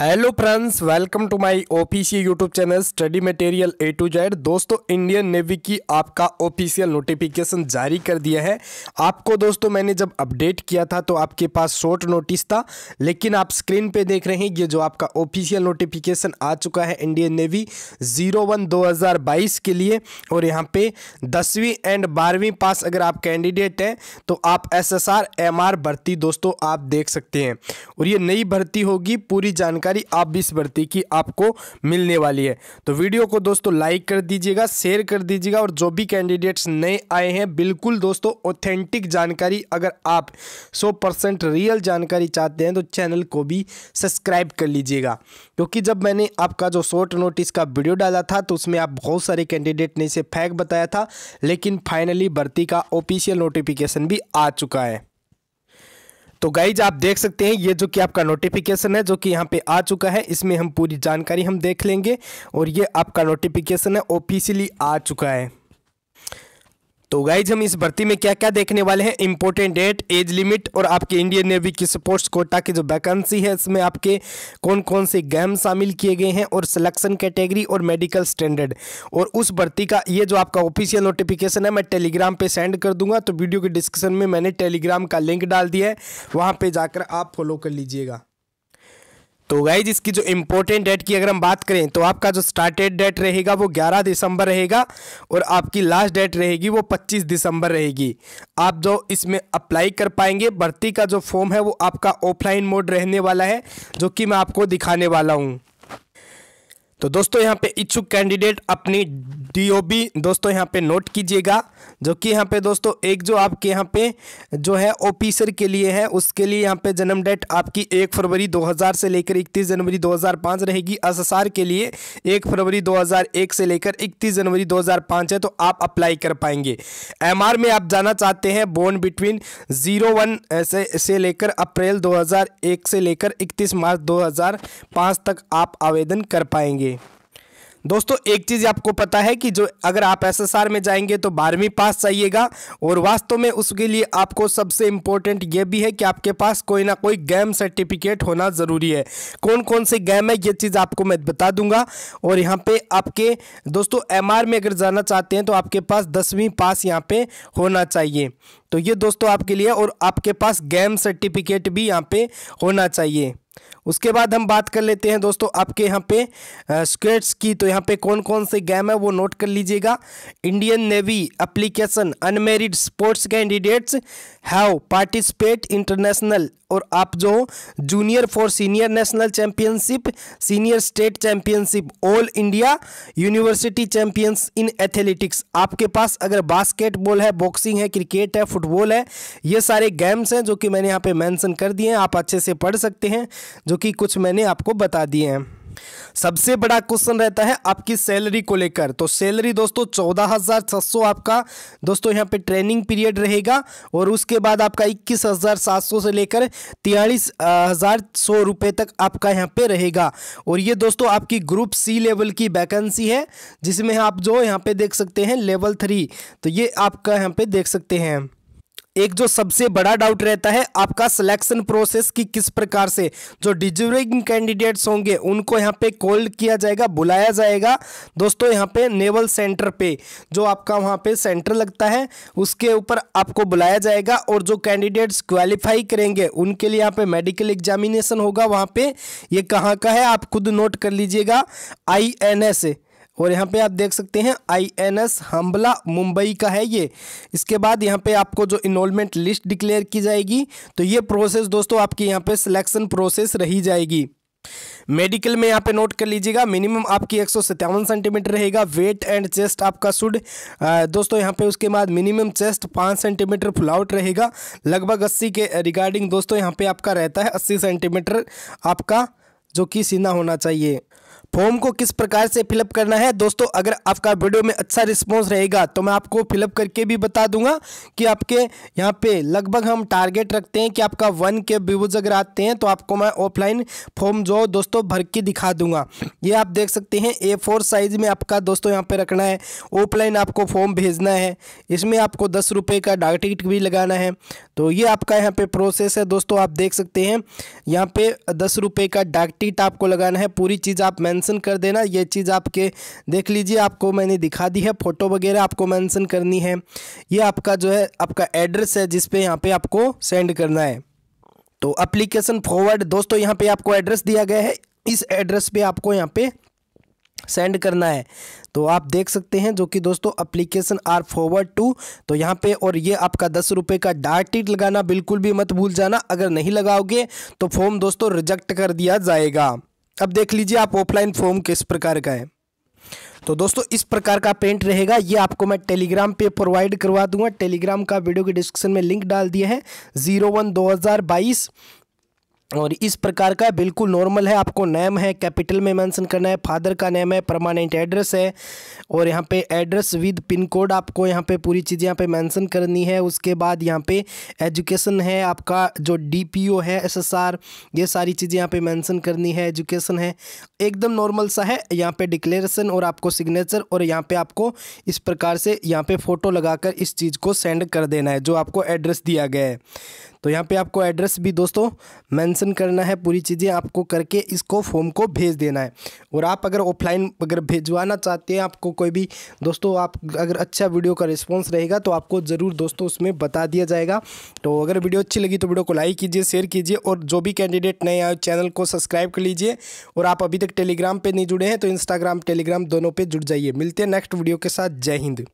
hello friends welcome to my official YouTube channel study material A to Z दोस्तों Indian Navy की आपका official notification जारी कर दिया है आपको दोस्तों मैंने जब अपडेट किया था तो आपके पास शॉर्ट नोटिस था लेकिन आप स्क्रीन पे देख रहे हैं ये जो आपका ऑफिशियल नोटिफिकेशन आ चुका है इंडियन नेवी जीरो वन दो हज़ार बाईस के लिए और यहाँ पर दसवीं एंड बारहवीं पास अगर आप कैंडिडेट हैं तो आप S S R M R भर्ती दोस्तों आप देख सकते हैं और ये नई भर्ती होगी पूरी जानकारी जानकारी आप भी इस भर्ती की आपको मिलने वाली है तो वीडियो को दोस्तों लाइक कर दीजिएगा शेयर कर दीजिएगा और जो भी कैंडिडेट्स नए आए हैं बिल्कुल दोस्तों ऑथेंटिक जानकारी अगर आप सौ परसेंट रियल जानकारी चाहते हैं तो चैनल को भी सब्सक्राइब कर लीजिएगा क्योंकि जब मैंने आपका जो शॉर्ट नोटिस का वीडियो डाला था तो उसमें आप बहुत सारे कैंडिडेट ने इसे फैक बताया था लेकिन फाइनली भर्ती का ऑफिशियल नोटिफिकेशन भी आ चुका है तो गाइज आप देख सकते हैं ये जो कि आपका नोटिफिकेशन है जो कि यहाँ पे आ चुका है इसमें हम पूरी जानकारी हम देख लेंगे और ये आपका नोटिफिकेशन है ऑफिशियली आ चुका है तो गाइज हम इस भर्ती में क्या क्या देखने वाले हैं इम्पोर्टेंट डेट एज लिमिट और आपके इंडियन नेवी की स्पोर्ट्स कोटा की जो वैकेंसी है इसमें आपके कौन कौन से गेम शामिल किए गए हैं और सिलेक्शन कैटेगरी और मेडिकल स्टैंडर्ड और उस भर्ती का ये जो आपका ऑफिशियल नोटिफिकेशन है मैं टेलीग्राम पर सेंड कर दूंगा तो वीडियो के डिस्क्रिप्शन में मैंने टेलीग्राम का लिंक डाल दिया है वहाँ पर जाकर आप फॉलो कर लीजिएगा तो गाइज इसकी जो इम्पोर्टेंट डेट की अगर हम बात करें तो आपका जो स्टार्टेड डेट रहेगा वो 11 दिसंबर रहेगा और आपकी लास्ट डेट रहेगी वो 25 दिसंबर रहेगी आप जो इसमें अप्लाई कर पाएंगे भर्ती का जो फॉर्म है वो आपका ऑफलाइन मोड रहने वाला है जो कि मैं आपको दिखाने वाला हूँ तो दोस्तों यहाँ पे इच्छुक कैंडिडेट अपनी डीओबी दोस्तों यहाँ पे नोट कीजिएगा जो कि यहाँ पे दोस्तों एक जो आपके यहाँ पे जो है ऑफिसर के लिए है उसके लिए यहाँ पे जन्म डेट आपकी एक फरवरी 2000 से लेकर 31 जनवरी 2005 रहेगी असार के लिए एक फरवरी 2001 से लेकर 31 जनवरी 2005 है तो आप अप्लाई कर पाएंगे एम में आप जाना चाहते हैं बोन बिटवीन जीरो वन से, से लेकर अप्रैल दो से लेकर इकतीस मार्च दो तक आप आवेदन कर पाएंगे चाहिए दोस्तों एक चीज़ आपको पता है कि जो अगर आप एसएसआर में जाएंगे तो बारहवीं पास चाहिएगा और वास्तव में उसके लिए आपको सबसे इम्पोर्टेंट ये भी है कि आपके पास कोई ना कोई गेम सर्टिफिकेट होना ज़रूरी है कौन कौन से गेम है ये चीज़ आपको मैं बता दूंगा और यहाँ पे आपके दोस्तों एमआर में अगर जाना चाहते हैं तो आपके पास दसवीं पास यहाँ पे होना चाहिए तो ये दोस्तों आपके लिए और आपके पास गेम सर्टिफिकेट भी यहाँ पे होना चाहिए उसके बाद हम बात कर लेते हैं दोस्तों आपके यहाँ पे स्क्वेट्स की तो यहाँ पे कौन कौन से गेम है वो नोट कर लीजिएगा Indian Navy application unmarried sports candidates have participate international और आप जो junior for senior national championship senior state championship all India university champions in athletics आपके पास अगर बास्केटबॉल है बॉक्सिंग है क्रिकेट है फुटबॉल है ये सारे गेम्स हैं जो कि मैंने यहाँ पे मेंशन कर दिए हैं आप अच्छे से पढ़ सकते हैं जो कि कुछ मैंने आपको बता दिए हैं सबसे बड़ा क्वेश्चन रहता है आपकी सैलरी को लेकर तो सैलरी दोस्तों चौदह हज़ार सात सौ आपका दोस्तों यहाँ पे ट्रेनिंग पीरियड रहेगा और उसके बाद आपका इक्कीस हज़ार सात सौ से लेकर तिहालीस हज़ार सौ रुपये तक आपका यहाँ पे रहेगा और ये दोस्तों आपकी ग्रुप सी लेवल की वैकेंसी है जिसमें आप जो यहाँ पे देख सकते हैं लेवल थ्री तो ये आपका यहाँ पे देख सकते हैं एक जो सबसे बड़ा डाउट रहता है आपका सिलेक्शन प्रोसेस की किस प्रकार से जो डिजर्विंग कैंडिडेट्स होंगे उनको यहाँ पे कॉल किया जाएगा बुलाया जाएगा दोस्तों यहाँ पे नेवल सेंटर पे जो आपका वहाँ पे सेंटर लगता है उसके ऊपर आपको बुलाया जाएगा और जो कैंडिडेट्स क्वालिफाई करेंगे उनके लिए यहाँ पे मेडिकल एग्जामिनेशन होगा वहाँ पे ये कहाँ का है आप खुद नोट कर लीजिएगा आई एन एस और यहाँ पे आप देख सकते हैं आईएनएस हम्बला मुंबई का है ये इसके बाद यहाँ पे आपको जो इनोलमेंट लिस्ट डिक्लेयर की जाएगी तो ये प्रोसेस दोस्तों आपकी यहाँ पे सिलेक्शन प्रोसेस रही जाएगी मेडिकल में यहाँ पे नोट कर लीजिएगा मिनिमम आपकी एक सेंटीमीटर रहेगा वेट एंड चेस्ट आपका सुड दोस्तों यहाँ पे उसके बाद मिनिमम चेस्ट पाँच सेंटीमीटर फुल आउट रहेगा लगभग अस्सी के रिगार्डिंग दोस्तों यहाँ पे आपका रहता है अस्सी सेंटीमीटर आपका जो कि सीना होना चाहिए फॉर्म को किस प्रकार से फिलअप करना है दोस्तों अगर आपका वीडियो में अच्छा रिस्पॉन्स रहेगा तो मैं आपको फिलअप करके भी बता दूंगा कि आपके यहाँ पे लगभग हम टारगेट रखते हैं कि आपका वन के व्यूज अगर आते हैं तो आपको मैं ऑफलाइन फॉर्म जो दोस्तों भर के दिखा दूंगा ये आप देख सकते हैं ए फोर साइज में आपका दोस्तों यहाँ पर रखना है ऑफलाइन आपको फॉर्म भेजना है इसमें आपको दस रुपये का डाक टिकट भी लगाना है तो ये आपका यहाँ पे प्रोसेस है दोस्तों आप देख सकते हैं यहाँ पे दस रुपये का डाक टिकट आपको लगाना है पूरी चीज़ आप मैं मेंशन कर देना ये चीज़ आपके देख लीजिए आपको मैंने दिखा दी है फ़ोटो वगैरह आपको मेंशन करनी है ये आपका जो है आपका एड्रेस है जिस पे यहाँ पे आपको सेंड करना है तो अप्लीकेशन फॉरवर्ड दोस्तों यहाँ पे आपको एड्रेस दिया गया है इस एड्रेस पर आपको यहाँ पर सेंड करना है तो आप देख सकते हैं जो कि दोस्तों अप्लीकेशन आर फॉरवर्ड टू तो यहाँ पे और ये आपका दस रुपये का डाक टिकट लगाना बिल्कुल भी मत भूल जाना अगर नहीं लगाओगे तो फॉर्म दोस्तों रिजेक्ट कर दिया जाएगा अब देख लीजिए आप ऑफलाइन फॉर्म किस प्रकार का है तो दोस्तों इस प्रकार का पेंट रहेगा ये आपको मैं टेलीग्राम पे प्रोवाइड करवा दूंगा टेलीग्राम का वीडियो के डिस्क्रिप्शन में लिंक डाल दिया है जीरो वन दो हज़ार बाईस और इस प्रकार का बिल्कुल नॉर्मल है आपको नेम है कैपिटल में मेंशन करना है फादर का नेम है परमानेंट एड्रेस है और यहाँ पे एड्रेस विद पिन कोड आपको यहाँ पे पूरी चीज़ यहाँ पे मेंशन करनी है उसके बाद यहाँ पे एजुकेशन है आपका जो डीपीओ है एसएसआर ये सारी चीज़ें यहाँ पे मेंशन करनी है एजुकेशन है एकदम नॉर्मल सा है यहाँ पर डिक्लेरेशन और आपको सिग्नेचर और यहाँ पर आपको इस प्रकार से यहाँ पर फ़ोटो लगा इस चीज़ को सेंड कर देना है जो आपको एड्रेस दिया गया है तो यहाँ पे आपको एड्रेस भी दोस्तों मेंशन करना है पूरी चीज़ें आपको करके इसको फॉर्म को भेज देना है और आप अगर ऑफलाइन अगर भेजवाना चाहते हैं आपको कोई भी दोस्तों आप अगर अच्छा वीडियो का रिस्पॉन्स रहेगा तो आपको ज़रूर दोस्तों उसमें बता दिया जाएगा तो अगर वीडियो अच्छी लगी तो वीडियो को लाइक कीजिए शेयर कीजिए और जो भी कैंडिडेट नए आए चैनल को सब्सक्राइब कर लीजिए और आप अभी तक टेलीग्राम पर नहीं जुड़े हैं तो इंस्टाग्राम टेलीग्राम दोनों पर जुड़ जाइए मिलते हैं नेक्स्ट वीडियो के साथ जय हिंद